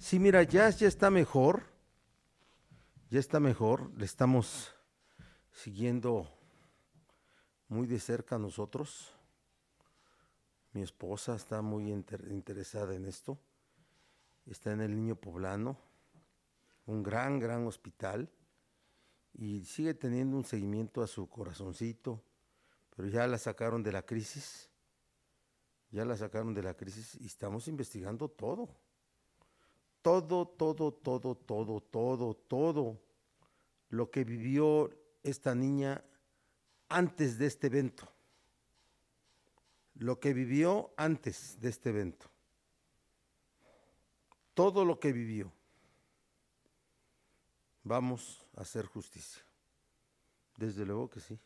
Sí, mira, ya está mejor. Ya está mejor. Le estamos siguiendo muy de cerca a nosotros. Mi esposa está muy interesada en esto. Está en el Niño Poblano, un gran, gran hospital. Y sigue teniendo un seguimiento a su corazoncito, pero ya la sacaron de la crisis. Ya la sacaron de la crisis y estamos investigando todo todo, todo, todo, todo, todo, todo lo que vivió esta niña antes de este evento. Lo que vivió antes de este evento. Todo lo que vivió. Vamos a hacer justicia. Desde luego que sí.